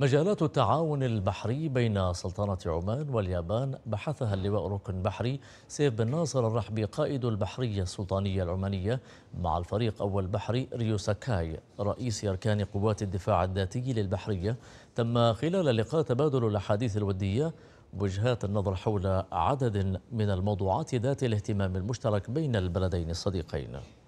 مجالات التعاون البحري بين سلطنة عمان واليابان بحثها اللواء ركن بحري سيف بن ناصر الرحبي قائد البحرية السلطانية العمانية مع الفريق أول بحري ريو ساكاي رئيس أركان قوات الدفاع الذاتي للبحرية تم خلال اللقاء تبادل الأحاديث الودية وجهات النظر حول عدد من الموضوعات ذات الاهتمام المشترك بين البلدين الصديقين